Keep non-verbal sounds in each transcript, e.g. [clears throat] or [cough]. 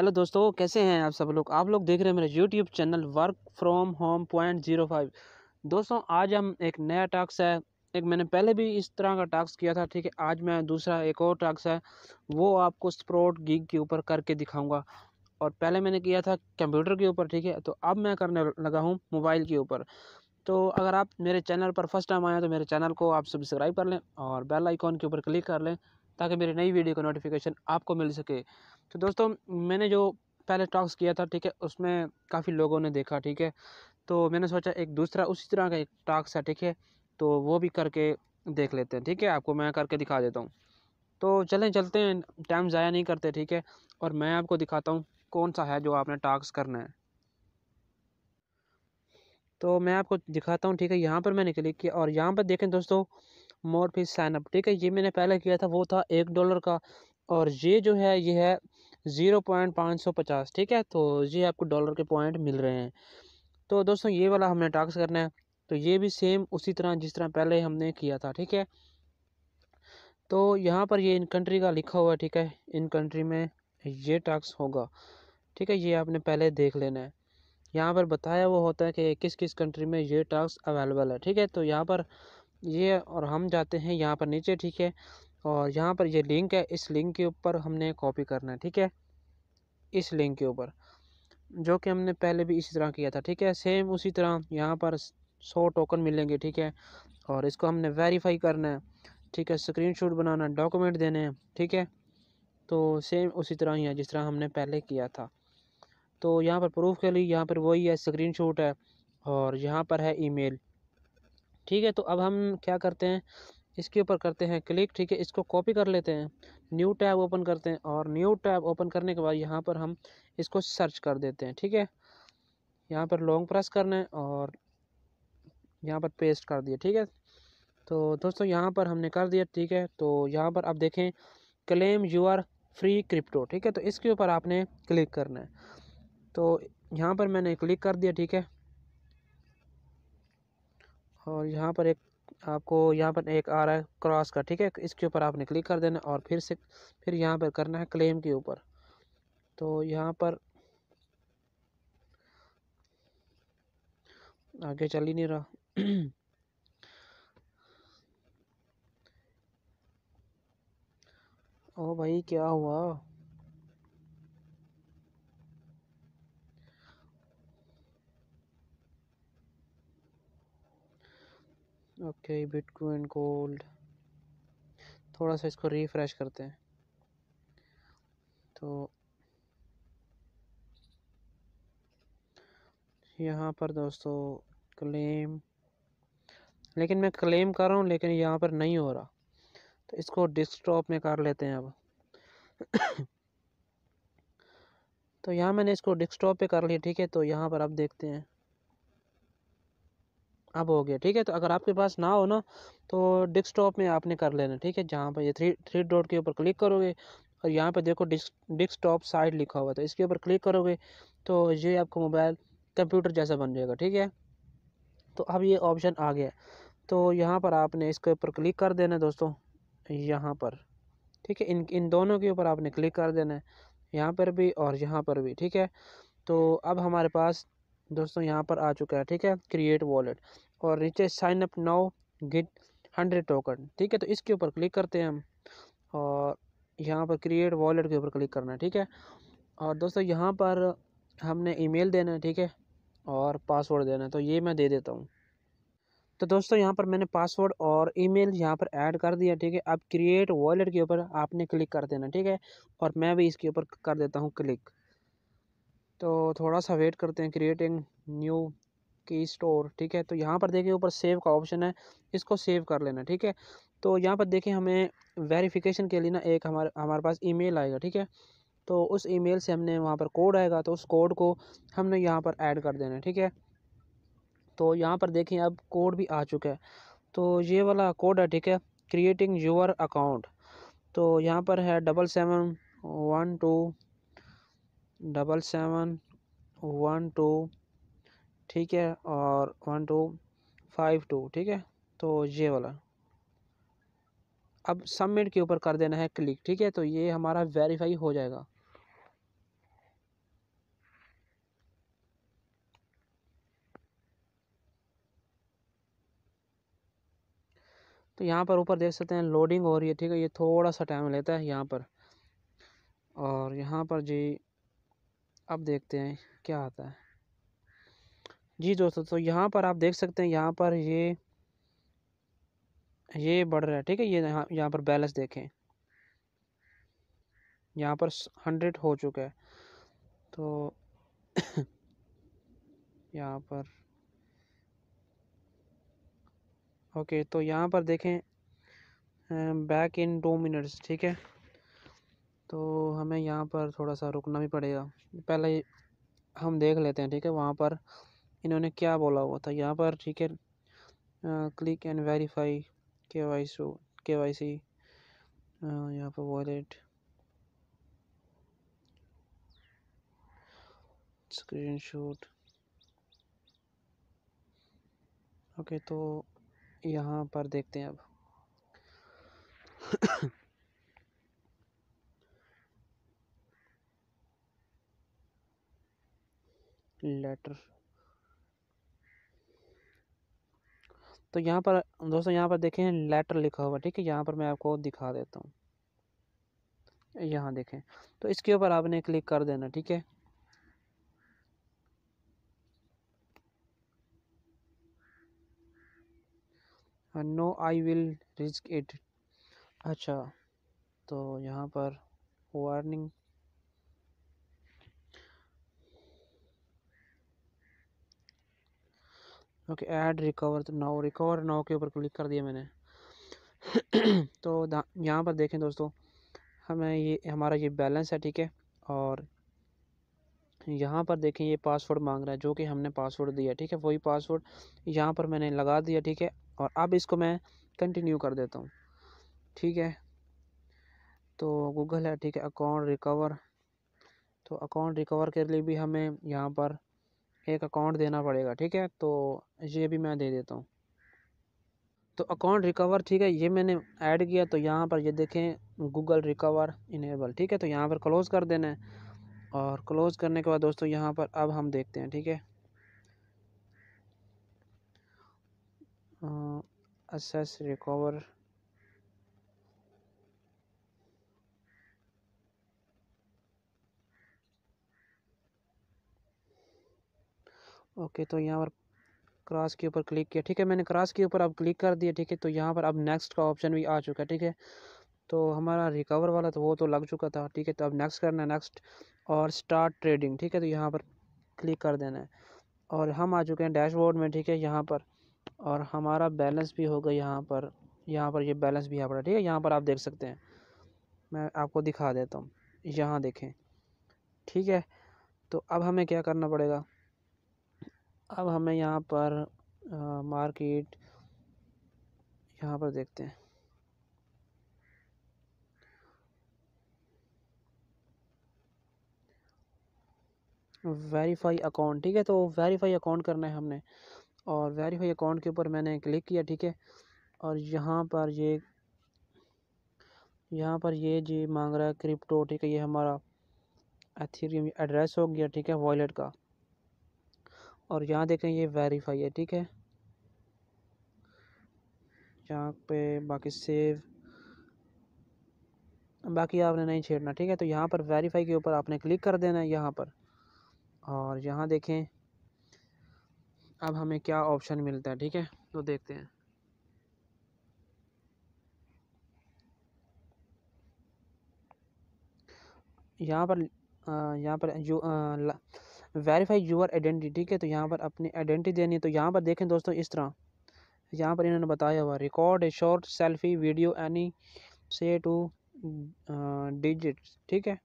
hello दोस्तों कैसे हैं आप सब लोग आप लोग देख रहे हैं मेरा YouTube channel work from home point zero five दोस्तों आज हम एक नया टास्क है एक मैंने पहले भी इस तरह का टास्क किया था ठीक है आज मैं दूसरा एक और टास्क है वो आपको स्प्रोट गिग के ऊपर करके दिखाऊंगा और पहले मैंने किया था कंप्यूटर के ऊपर ठीक है तो अब मैं करने लगा हूँ मोबाइल के ऊपर तो अगर आप मेरे चैनल पर फर्स्ट टाइम आए तो मेरे चैनल को आप सब्सक्राइब कर लें और बेल आइकॉन के ऊपर क्लिक कर लें ताकि मेरी नई वीडियो का नोटिफिकेशन आपको मिल सके तो दोस्तों मैंने जो पहले टॉक्स किया था ठीक है उसमें काफ़ी लोगों ने देखा ठीक है तो मैंने सोचा एक दूसरा उसी तरह का एक टॉक्स है ठीक है तो वो भी करके देख लेते हैं ठीक है आपको मैं करके दिखा देता हूँ तो चलें चलते हैं टाइम ज़ाया नहीं करते ठीक है और मैं आपको दिखाता हूँ कौन सा है जो आपने टास्क करना है तो मैं आपको दिखाता हूँ ठीक है यहाँ पर मैंने क्लिक किया और यहाँ पर देखें दोस्तों मोर फीस साइनअप ठीक है ये मैंने पहले किया था वो था एक डॉलर का और ये जो है ये है ज़ीरो पॉइंट पाँच सौ पचास ठीक है तो ये आपको डॉलर के पॉइंट मिल रहे हैं तो दोस्तों ये वाला हमने टास्क करना है तो ये भी सेम उसी तरह जिस तरह पहले हमने किया था ठीक है तो यहाँ पर ये इन कंट्री का लिखा हुआ है ठीक है इन कंट्री में ये टास्क होगा ठीक है ये आपने पहले देख लेना है यहाँ पर बताया वो होता है कि किस किस कंट्री में ये टास्क अवेलेबल है ठीक है तो यहाँ पर ये और हम जाते हैं यहाँ पर नीचे ठीक है और यहाँ पर ये लिंक है इस लिंक के ऊपर हमने कॉपी करना है ठीक है इस लिंक के ऊपर जो कि हमने पहले भी इसी तरह किया था ठीक है सेम उसी तरह यहाँ पर सौ टोकन मिलेंगे ठीक है और इसको हमने वेरीफाई करना है ठीक है स्क्रीनशॉट बनाना डॉक्यूमेंट देने हैं ठीक है तो सेम उसी तरह ही है जिस तरह हमने पहले किया था तो यहाँ पर प्रूफ के लिए यहाँ पर वही है स्क्रीन है और यहाँ पर है ईमेल ठीक है तो अब हम क्या करते हैं इसके ऊपर करते हैं क्लिक ठीक है इसको कॉपी कर लेते हैं न्यू टैब ओपन करते हैं और न्यू टैब ओपन करने के बाद यहाँ पर हम इसको सर्च कर देते हैं ठीक है यहाँ पर लॉन्ग प्रेस करना है और यहाँ पर पेस्ट कर दिया ठीक है तो दोस्तों यहाँ पर हमने कर दिया ठीक है तो यहाँ पर आप देखें क्लेम यूर फ्री क्रिप्टो ठीक है तो इसके ऊपर आपने क्लिक करना है तो यहाँ पर मैंने क्लिक कर दिया ठीक है और यहाँ पर एक आपको यहाँ पर एक आ रहा है क्रॉस का ठीक है इसके ऊपर आपने क्लिक कर देना और फिर से फिर यहाँ पर करना है क्लेम के ऊपर तो यहाँ पर आगे चल ही नहीं रहा [clears throat] ओ भाई क्या हुआ ओके बिटकॉइन गोल्ड थोड़ा सा इसको रिफ्रेश करते हैं तो यहाँ पर दोस्तों क्लेम लेकिन मैं क्लेम कर रहा हूँ लेकिन यहाँ पर नहीं हो रहा तो इसको डिस्कटॉप में कर लेते हैं अब [coughs] तो यहाँ मैंने इसको डिस्कटॉप पे कर लिया ठीक है तो यहाँ पर अब देखते हैं अब हो गया ठीक है तो अगर आपके पास ना हो ना तो डेस्कटॉप में आपने कर लेना ठीक है जहाँ पर ये थ्री थ्री डॉट के ऊपर क्लिक करोगे और यहाँ पे देखो डिस्क डिस्कटॉप साइड लिखा हुआ तो इसके ऊपर क्लिक करोगे तो ये आपका मोबाइल कंप्यूटर जैसा बन जाएगा ठीक है तो अब ये ऑप्शन आ गया तो यहाँ पर आपने इसके ऊपर क्लिक कर देना दोस्तों यहाँ पर ठीक है इन इन दोनों के ऊपर आपने क्लिक कर देना है यहाँ पर भी और यहाँ पर भी ठीक है तो अब हमारे पास दोस्तों यहाँ पर आ चुका है ठीक है क्रिएट वॉलेट और नीचे sign up now get hundred token ठीक है तो इसके ऊपर क्लिक करते हैं हम और यहाँ पर क्रिएट वॉलेट के ऊपर क्लिक करना है ठीक है और दोस्तों यहाँ पर हमने ईमेल देना है ठीक है और पासवर्ड देना है तो ये मैं दे देता हूँ तो दोस्तों यहाँ पर मैंने पासवर्ड और ईमेल यहाँ पर ऐड कर दिया ठीक है अब क्रिएट वॉलेट के ऊपर आपने क्लिक कर देना ठीक है और मैं भी इसके ऊपर कर देता हूँ क्लिक तो थोड़ा सा वेट करते हैं क्रिएटिंग न्यू की स्टोर ठीक है तो यहाँ पर देखिए ऊपर सेव का ऑप्शन है इसको सेव कर लेना ठीक है तो यहाँ पर देखिए हमें वेरिफिकेशन के लिए ना एक हमारे हमारे पास ईमेल आएगा ठीक है तो उस ईमेल से हमने वहाँ पर कोड आएगा तो उस कोड को हमने यहाँ पर ऐड कर देना ठीक है तो यहाँ पर देखें अब कोड भी आ चुका है तो ये वाला कोड है ठीक है क्रिएटिंग योर अकाउंट तो यहाँ पर है double seven one two double seven one two ठीक है और वन टू फाइव टू ठीक है तो ये वाला अब सबमिट के ऊपर कर देना है क्लिक ठीक है तो ये हमारा वेरीफाई हो जाएगा तो यहाँ पर ऊपर देख सकते हैं लोडिंग हो रही है ठीक है ये थोड़ा सा टाइम लेता है यहाँ पर और यहाँ पर जी अब देखते हैं क्या आता है जी दोस्तों तो यहाँ पर आप देख सकते हैं यहाँ पर ये ये बढ़ रहा है ठीक है ये यहाँ यहाँ पर बैलेंस देखें यहाँ पर हंड्रेड हो चुका है तो [coughs] यहाँ पर ओके तो यहाँ पर देखें बैक इन टू मिनट्स ठीक है तो हमें यहाँ पर थोड़ा सा रुकना भी पड़ेगा पहले हम देख लेते हैं ठीक है वहाँ पर इन्होंने क्या बोला हुआ था यहाँ पर ठीक है click and verify K Y so K Y सी यहाँ पर वॉलेट स्क्रीन शॉट ओके तो यहाँ पर देखते हैं अब लेटर तो यहाँ पर दोस्तों यहाँ पर देखें लेटर लिखा हुआ ठीक है यहाँ पर मैं आपको दिखा देता हूँ यहाँ देखें तो इसके ऊपर आपने क्लिक कर देना ठीक है हाँ, no I will risk it अच्छा तो यहाँ पर warning okay add recover now recover now के ऊपर क्लिक कर दिया मैंने [clears throat] तो यहाँ पर देखें दोस्तों हमें ये हमारा ये बैलेंस है ठीक है और यहाँ पर देखें ये पासवर्ड मांग रहा है जो कि हमने पासवर्ड दिया ठीक है वही पासवर्ड यहाँ पर मैंने लगा दिया ठीक है और अब इसको मैं कंटिन्यू कर देता हूँ ठीक है तो गूगल है ठीक है अकाउंट रिकवर तो अकाउंट रिकवर के लिए भी हमें यहाँ पर एक अकाउंट देना पड़ेगा ठीक है तो ये भी मैं दे देता हूँ तो अकाउंट रिकवर ठीक है ये मैंने ऐड किया तो यहाँ पर ये देखें गूगल रिकवर इनेबल ठीक है तो यहाँ पर क्लोज़ कर देना है और क्लोज़ करने के बाद दोस्तों यहाँ पर अब हम देखते हैं ठीक है असेस रिकवर ओके तो यहाँ पर क्रॉस के ऊपर क्लिक किया ठीक है मैंने क्रॉस के ऊपर अब क्लिक कर दिया ठीक है तो यहाँ पर अब नेक्स्ट का ऑप्शन भी आ चुका है ठीक है तो हमारा रिकवर वाला तो वो तो लग चुका था ठीक है तो अब नेक्स्ट करना है नेक्स्ट और स्टार्ट ट्रेडिंग ठीक है तो यहाँ पर क्लिक कर देना है और हम आ चुके हैं डैशबोर्ड में ठीक है यहाँ पर और हमारा बैलेंस भी होगा यहाँ पर यहाँ पर ये यह बैलेंस भी यहाँ पर ठीक है यहाँ पर आप देख सकते हैं मैं आपको दिखा देता हूँ यहाँ देखें ठीक है तो अब हमें क्या करना पड़ेगा अब हमें यहाँ पर आ, मार्केट यहाँ पर देखते हैं वेरीफाई अकाउंट ठीक है तो वेरीफाई अकाउंट करना है हमने और वेरीफाई अकाउंट के ऊपर मैंने क्लिक किया ठीक है और यहाँ पर ये यहाँ पर ये जी मांग रहा है क्रिप्टो ठीक है ये हमारा एथीरियम एड्रेस हो गया ठीक है वॉलेट का और यहाँ देखें ये वेरीफाई है ठीक है यहाँ पे बाकी सेव बाकी आपने नहीं छेड़ना ठीक है तो यहाँ पर वेरीफाई के ऊपर आपने क्लिक कर देना है यहाँ पर और यहाँ देखें अब हमें क्या ऑप्शन मिलता है ठीक है तो देखते हैं यहाँ पर यहाँ पर जो वेरीफाई यूर आइडेंटिटी ठीक है तो यहाँ पर अपनी आइडेंटिटी देनी है तो यहाँ पर देखें दोस्तों इस तरह यहाँ पर इन्होंने बताया हुआ record a short selfie video any से टू डिजिट ठीक है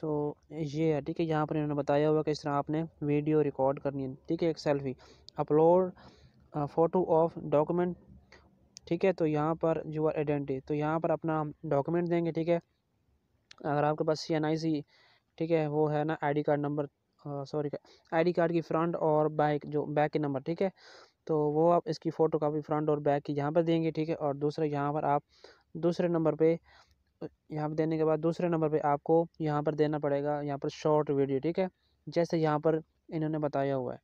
तो ये है ठीक है यहाँ पर इन्होंने बताया हुआ कि इस तरह आपने वीडियो रिकॉर्ड करनी है ठीक है एक selfie upload photo of document ठीक है तो यहाँ पर यूर आइडेंटिटी तो यहाँ पर अपना डॉक्यूमेंट देंगे ठीक है अगर आपके पास सी एन आई सी ठीक है वो है ना ID card number sorry ID card की फ्रंट और बाइक जो बैक के नंबर ठीक है तो वो आप इसकी फ़ोटो कापी फ्रंट और बैक की यहाँ पर देंगे ठीक है और दूसरा यहाँ पर आप दूसरे नंबर पे यहाँ पर देने के बाद दूसरे नंबर पे आपको यहाँ पर देना पड़ेगा यहाँ पर शॉर्ट वीडियो ठीक है जैसे यहाँ पर इन्होंने बताया हुआ है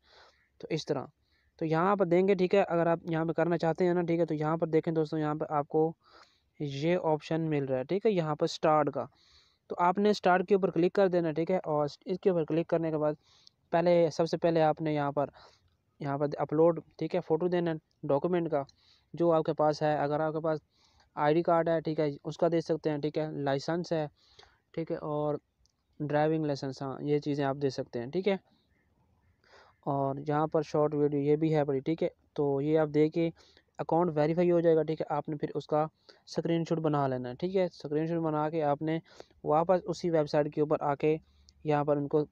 तो इस तरह तो यहाँ पर देंगे ठीक है अगर आप यहाँ पर करना चाहते हैं ना ठीक है तो यहाँ पर देखें दोस्तों यहाँ पर आपको ये ऑप्शन मिल रहा है ठीक है यहाँ पर स्टार्ट का तो आपने स्टार्ट के ऊपर क्लिक कर देना ठीक है और इसके ऊपर क्लिक करने के बाद पहले सबसे पहले आपने यहाँ पर यहाँ पर अपलोड ठीक है फ़ोटो देना डॉक्यूमेंट का जो आपके पास है अगर आपके पास आईडी कार्ड है ठीक है उसका दे सकते हैं ठीक है लाइसेंस है ठीक है और ड्राइविंग लाइसेंस हाँ ये चीज़ें आप दे सकते हैं ठीक है और यहाँ पर शॉर्ट वीडियो ये भी है बड़ी ठीक है तो ये आप देखिए अकाउंट वेरीफाई हो जाएगा ठीक है आपने फिर उसका स्क्रीनशॉट बना लेना है ठीक है स्क्रीनशॉट बना के आपने वापस उसी वेबसाइट के ऊपर आके यहाँ पर उनको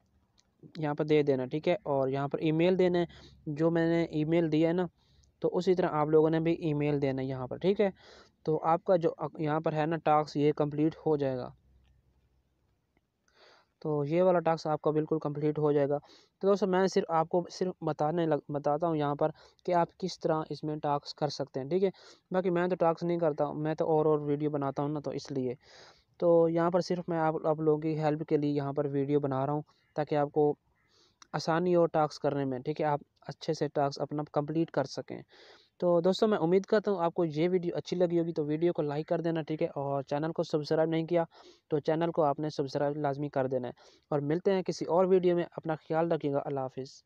यहाँ पर दे देना ठीक है और यहाँ पर ईमेल देना है जो मैंने ईमेल दिया है ना तो उसी तरह आप लोगों ने भी ईमेल देना है यहाँ पर ठीक है तो आपका जो यहाँ पर है ना टास्क ये कम्प्लीट हो जाएगा तो ये वाला टास्क आपका बिल्कुल कंप्लीट हो जाएगा तो दोस्तों मैं सिर्फ आपको सिर्फ बताने लग बताता हूँ यहाँ पर कि आप किस तरह इसमें टास्क कर सकते हैं ठीक है बाकी मैं तो टास्क नहीं करता मैं तो और और वीडियो बनाता हूँ ना तो इसलिए तो यहाँ पर सिर्फ मैं आप आप लोगों की हेल्प के लिए यहाँ पर वीडियो बना रहा हूँ ताकि आपको आसानी हो टास्क करने में ठीक है आप अच्छे से टास्क अपना कम्प्लीट कर सकें तो दोस्तों मैं उम्मीद करता हूँ आपको ये वीडियो अच्छी लगी होगी तो वीडियो को लाइक कर देना ठीक है और चैनल को सब्सक्राइब नहीं किया तो चैनल को आपने सब्सक्राइब लाजमी कर देना है और मिलते हैं किसी और वीडियो में अपना ख्याल रखिएगा अल्लाह हाफिज़